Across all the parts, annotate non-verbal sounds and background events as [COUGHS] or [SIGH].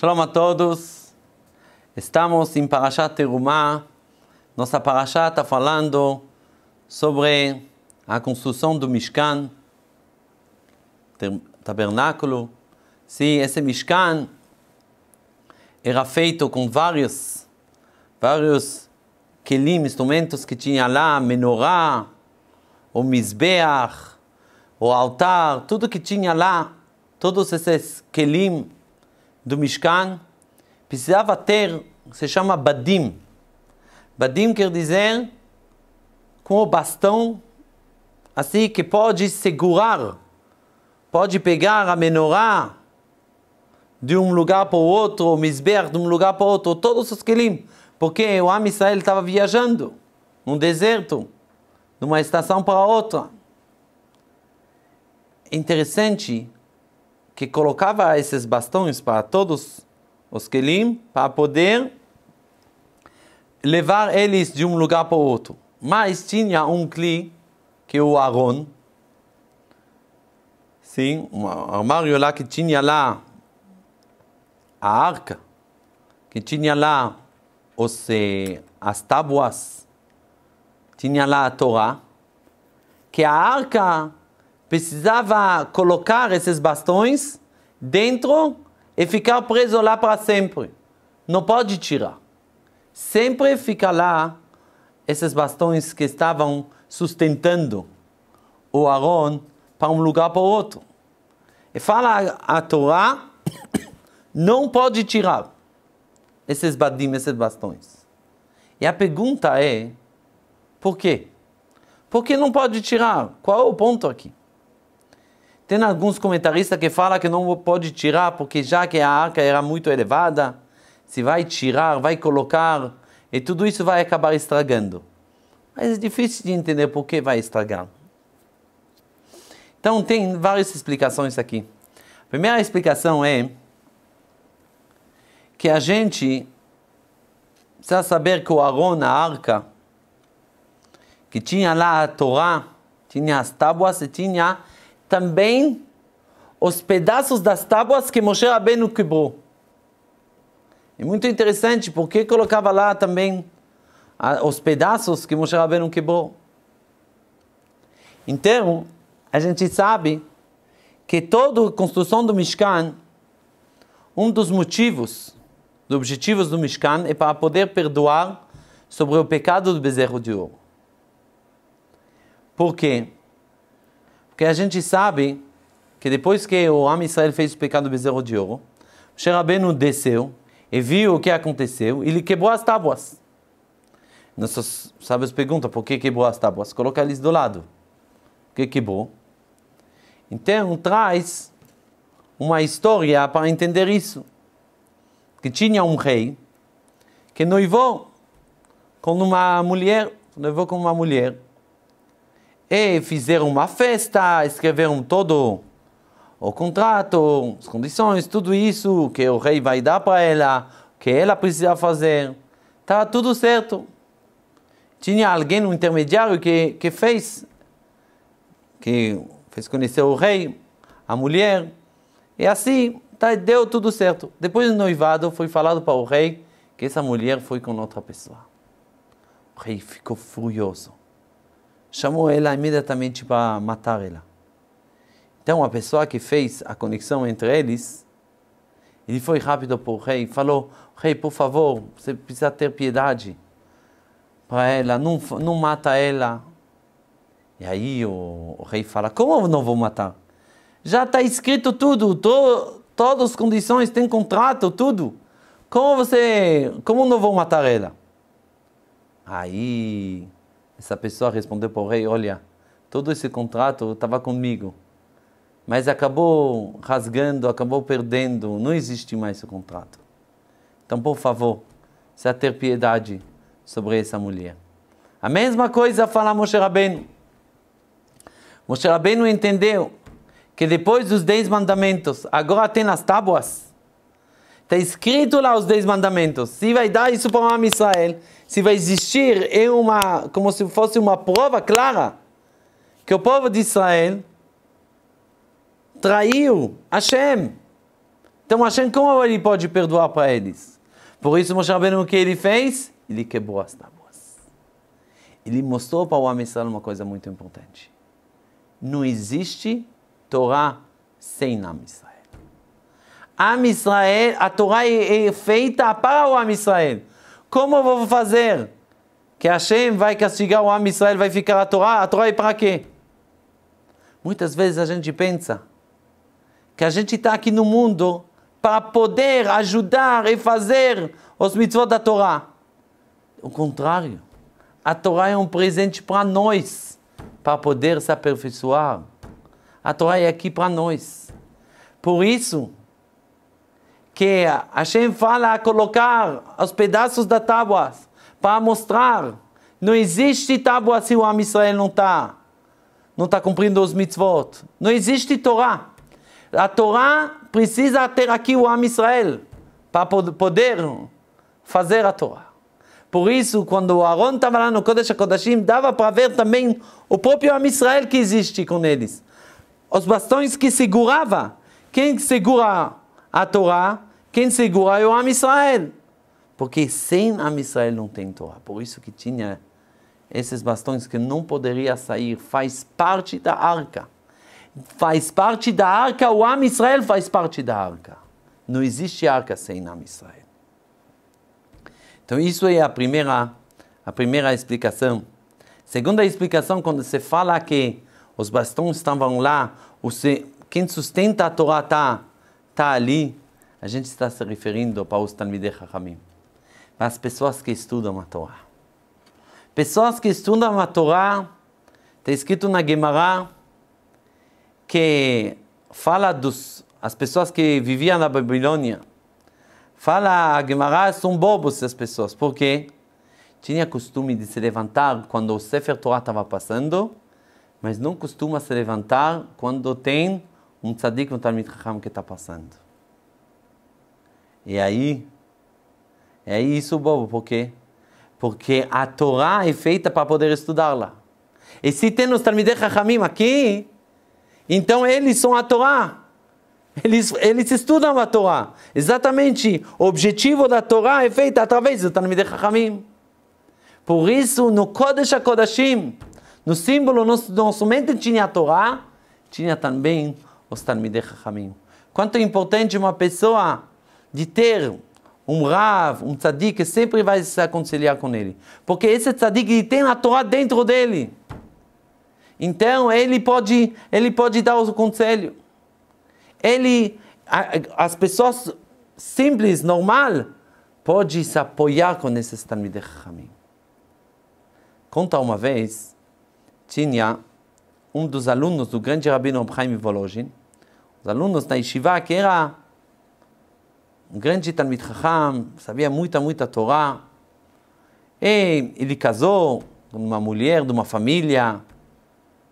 Shalom a todos. Estamos em Parashat Terumá. Nossa Parashat está falando sobre a construção do Mishkan, tabernáculo. Se esse Mishkan era feito com vários, vários kelim, instrumentos que tinha lá, menorá, o misbeach, o altar, tudo que tinha lá, todos esses kelim do Mishkan precisava ter, se chama Badim. Badim quer dizer com o bastão, assim que pode segurar, pode pegar a menorá de um lugar para o outro, o misber de um lugar para o outro, todos os kelim, porque o Am Israel estava viajando num deserto, de uma estação para outra. Interessante que colocava esses bastões para todos os Kelim, para poder levar eles de um lugar para o outro. Mas tinha um Kli, que é o Aron, sim, um armário lá que tinha lá a arca, que tinha lá os, eh, as tábuas, tinha lá a Torá, que a arca precisava colocar esses bastões dentro e ficar preso lá para sempre. Não pode tirar. Sempre fica lá esses bastões que estavam sustentando o Aaron para um lugar para o outro. E fala a Torá, [COUGHS] não pode tirar esses badim, esses bastões. E a pergunta é, por quê? Por que não pode tirar? Qual é o ponto aqui? Tem alguns comentaristas que falam que não pode tirar, porque já que a arca era muito elevada, se vai tirar, vai colocar, e tudo isso vai acabar estragando. Mas é difícil de entender por que vai estragar. Então, tem várias explicações aqui. A primeira explicação é que a gente precisa saber que o Aron, a arca, que tinha lá a Torá, tinha as tábuas e tinha também os pedaços das tábuas que Moshe Rabbeinu quebrou. É muito interessante porque colocava lá também ah, os pedaços que Moshe Rabbeinu quebrou. Então, a gente sabe que toda a construção do Mishkan, um dos motivos, dos objetivos do Mishkan é para poder perdoar sobre o pecado do bezerro de ouro. Por quê? Porque a gente sabe que depois que o Am Israel fez o pecado do bezerro de ouro, Moshe Rabbeinu desceu e viu o que aconteceu, ele quebrou as tábuas. Nossos sábios perguntam por que quebrou as tábuas. Coloca eles do lado. Por que quebrou? Então traz uma história para entender isso. Que tinha um rei que noivou com uma mulher, noivou com uma mulher, e fizeram uma festa, escreveram todo o contrato, as condições, tudo isso que o rei vai dar para ela, que ela precisa fazer. Tá tudo certo. Tinha alguém, um intermediário, que, que fez, que fez conhecer o rei, a mulher. E assim, tá, deu tudo certo. Depois do noivado, foi falado para o rei que essa mulher foi com outra pessoa. O rei ficou furioso chamou ela imediatamente para matar ela. Então a pessoa que fez a conexão entre eles, ele foi rápido para o rei, falou: Rei, por favor, você precisa ter piedade para ela, não, não mata ela. E aí o, o rei fala: Como eu não vou matar? Já está escrito tudo, to, todas as condições, tem contrato, tudo. Como você, como não vou matar ela? Aí essa pessoa respondeu para o rei: Olha, todo esse contrato estava comigo, mas acabou rasgando, acabou perdendo, não existe mais esse contrato. Então, por favor, precisa ter piedade sobre essa mulher. A mesma coisa fala Moshe Rabbeinu. Moshe Rabbeinu entendeu que depois dos dez mandamentos, agora tem as tábuas Está escrito lá os dez mandamentos. Se vai dar isso para o Am Israel, se vai existir é uma, como se fosse uma prova clara que o povo de Israel traiu Hashem. Então Hashem, como ele pode perdoar para eles? Por isso Moshe Rabbeinu, o que ele fez? Ele quebrou as tábuas. Ele mostrou para o Am uma coisa muito importante. Não existe Torá sem Am Am Israel, a Torá é, é, feita para o Am Israel. Como eu vou fazer que Hashem vai castigar o Am Israel, vai ficar a Torá? A Torá é para quê? Muitas vezes a gente pensa que a gente está aqui no mundo para poder ajudar e fazer os mitzvot da Torá. O contrário. A Torá é um presente para nós, para poder se aperfeiçoar. A Torá é aqui para nós. Por isso, que Hashem fala a colocar os pedaços da tábua para mostrar. Não existe tábua se o Am Israel não está não está cumprindo os mitzvot. Não existe Torá. A Torá precisa ter aqui o Am Israel para poder fazer a Torá. Por isso, quando Aaron estava lá no Kodesh HaKodashim, dava para ver também o próprio Am Israel que existe com eles. Os bastões que segurava. Quem segura a Torá? Quem segura é o Am Israel. Porque sem Am Israel não tem Torá. Por isso que tinha esses bastões que não poderia sair. Faz parte da arca. Faz parte da arca, o Am Israel faz parte da arca. Não existe arca sem Am Israel. Então isso é a primeira, a primeira explicação. Segunda explicação, quando se fala que os bastões estavam lá, quem sustenta a Torá está tá ali, a gente está se referindo para os Talmidei Chachamim, para as pessoas que estudam a Torá. Pessoas que estudam a Torá, está escrito na Gemara, que fala dos as pessoas que viviam na Babilônia. Fala a Gemara, são bobos essas pessoas. porque tinham Tinha costume de se levantar quando o Sefer Torah estava passando, mas não costuma se levantar quando tem um tzadik, um Talmud que está passando. E aí, é isso bobo, por quê? Porque a Torá é feita para poder estudá-la. E se tem os Talmidei Chachamim aqui, então eles são a Torá. Eles, eles estudam a Torá. Exatamente. O objetivo da Torá é feito através do Talmidei Chachamim. Por isso, no Kodesh HaKodashim, no símbolo, não, somente tinha a Torá, tinha também os Talmidei Chachamim. Quanto é importante uma pessoa de ter um Rav, um tzadik, que sempre vai se aconselhar com ele. Porque esse tzadik ele tem a Torá dentro dele. Então ele pode, ele pode dar o conselho. Ele, as pessoas simples, normal, pode se apoiar com esse Talmidei Chachamim. Conta uma vez, tinha um dos alunos do grande Rabino Chaim Volozhin, os alunos na Yeshiva, que era um grande Talmid Chacham, sabia muita, muita Torá. E ele casou com uma mulher de uma família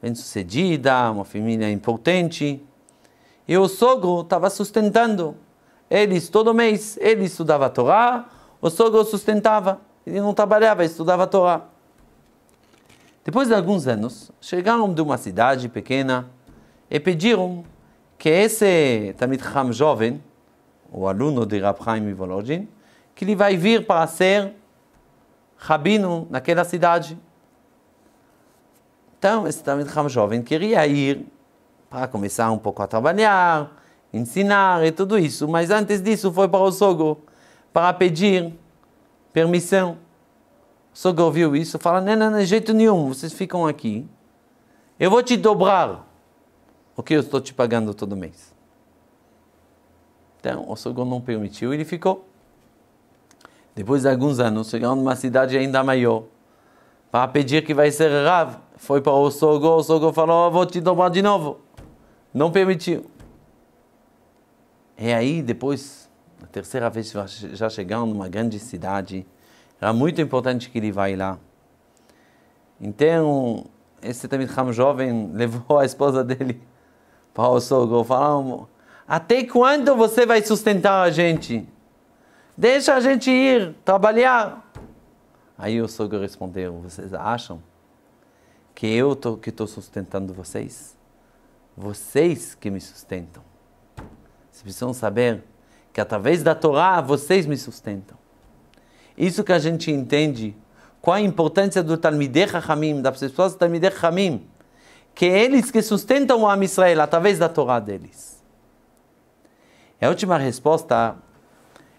bem-sucedida, uma família importante. E o sogro estava sustentando. Eles, todo mês, ele estudava a Torá, o sogro sustentava. Ele não trabalhava, estudava a Torá. Depois de alguns anos, chegaram de uma cidade pequena e pediram que esse Talmid Chacham jovem o aluno de Rab Chaim que ele vai vir para ser rabino naquela cidade. Então, esse Talmud Ram jovem queria ir para começar um pouco a trabalhar, ensinar e tudo isso, mas antes disso foi para o sogro para pedir permissão. O sogro viu isso e falou: não, não, não, jeito nenhum, vocês ficam aqui. Eu vou te dobrar o que eu estou te pagando todo mês. Então, o sogro não permitiu e ele ficou. Depois de alguns anos, chegando numa cidade ainda maior, para pedir que vai ser Rav, foi para o sogro, o sogro falou, vou te tomar de novo. Não permitiu. E aí, depois, a terceira vez, já chegando numa grande cidade, era muito importante que ele vai lá. Então, esse Tamid Ham jovem [LAUGHS] levou a esposa dele [LAUGHS] para o sogro, falaram, até quando você vai sustentar a gente? Deixa a gente ir trabalhar. Aí o sogro respondeu: Vocês acham que eu tô, que estou sustentando vocês? Vocês que me sustentam. Vocês precisam saber que através da Torá vocês me sustentam. Isso que a gente entende. Qual a importância do Talmidei Chachamim, das pessoas do Talmidei Chachamim, que eles que sustentam o Am Israel através da Torá deles. A última resposta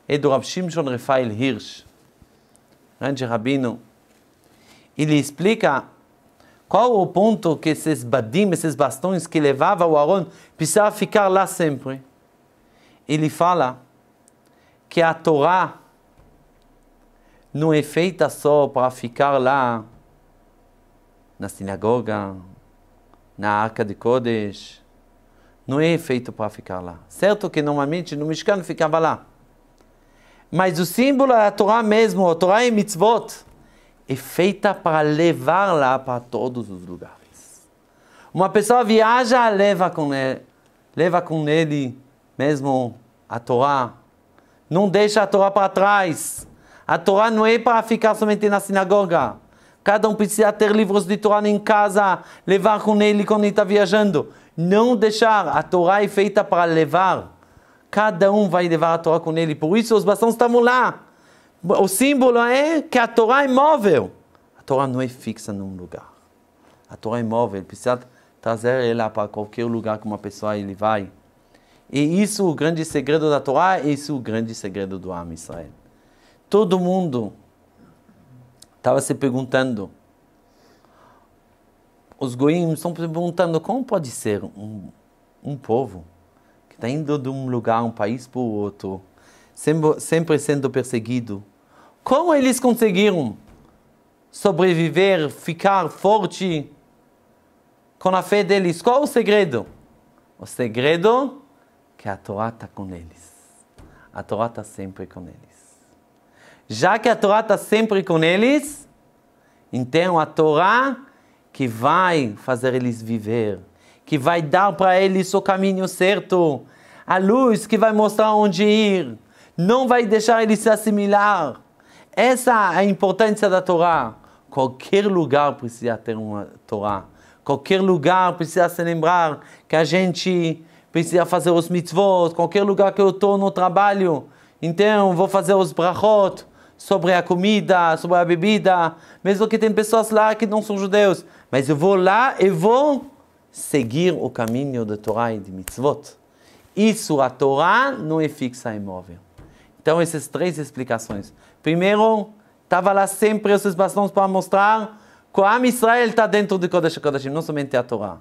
é do Rav Shimshon Refael Hirsch, grande rabino. Ele explica qual o ponto que esses badim, esses bastões que levava o Aaron, precisava ficar lá sempre. Ele fala que a Torá não é feita só para ficar lá na sinagoga, na arca de Kodesh, não é feito para ficar lá. Certo que normalmente no mexicano ficava lá. Mas o símbolo é a Torá mesmo, a Torá é mitzvot. É feita para levar lá para todos os lugares. Uma pessoa viaja, leva com ele, leva com ele mesmo a Torá. Não deixa a Torá para trás. A Torá não é para ficar somente na sinagoga. Cada um precisa ter livros de Torá em casa, levar com ele quando ele está viajando. Não deixar, a Torá é feita para levar. Cada um vai levar a Torá com ele. Por isso os bastões estavam lá. O símbolo é que a Torá é móvel. A Torá não é fixa num lugar. A Torá é móvel. Precisa trazer ela para qualquer lugar que uma pessoa ele vai. E isso é o grande segredo da Torá, isso é o grande segredo do Am Israel. Todo mundo estava se perguntando, os goímos estão perguntando como pode ser um, um povo que está indo de um lugar, um país para o outro, sempre, sempre sendo perseguido. Como eles conseguiram sobreviver, ficar forte com a fé deles? Qual o segredo? O segredo é que a Torá está com eles. A Torá está sempre com eles. Já que a Torá está sempre com eles, então a Torá que vai fazer eles viver, que vai dar para eles o caminho certo, a luz que vai mostrar onde ir, não vai deixar eles se assimilar. Essa é a importância da Torá. Qualquer lugar precisa ter uma Torá. Qualquer lugar precisa se lembrar que a gente precisa fazer os mitzvot. Qualquer lugar que eu estou no trabalho, então vou fazer os brachot sobre a comida, sobre a bebida. Mesmo que tem pessoas lá que não são judeus, mas eu vou lá e vou seguir o caminho da Torá e de mitzvot. Isso a Torá não é fixa e móvel. Então, essas três explicações. Primeiro, estava lá sempre esses bastões para mostrar que o Am Israel está dentro de Kodesh Kodashim, não somente a Torá.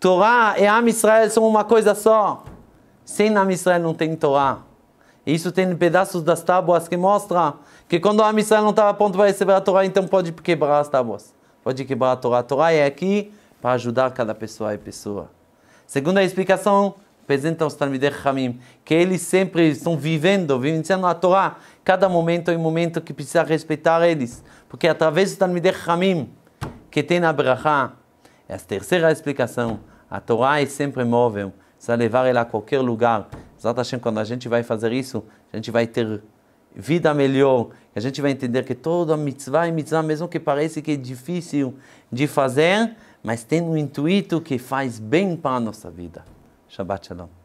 Torá e Am Israel são uma coisa só. Sem Am Israel não tem Torá. E isso tem pedaços das tábuas que mostra que quando Am Israel não estava pronto para receber a Torá, então pode quebrar as tábuas. Pode quebrar a Torá. A Torá é aqui para ajudar cada pessoa e pessoa. Segunda explicação, apresenta os Talmidei Hamim, que eles sempre estão vivendo, vivenciando a Torá, cada momento e é momento que precisa respeitar eles, porque através do Talmidei Hamim, que tem a bracha. é a terceira explicação, a Torá é sempre móvel, precisa levar ela a qualquer lugar. Exatamente quando a gente vai fazer isso, a gente vai ter vida melhor. A gente vai entender que toda mitzvah e é mitzvah, mesmo que pareça que é difícil de fazer, mas tem um intuito que faz bem para a nossa vida. Shabbat Shalom.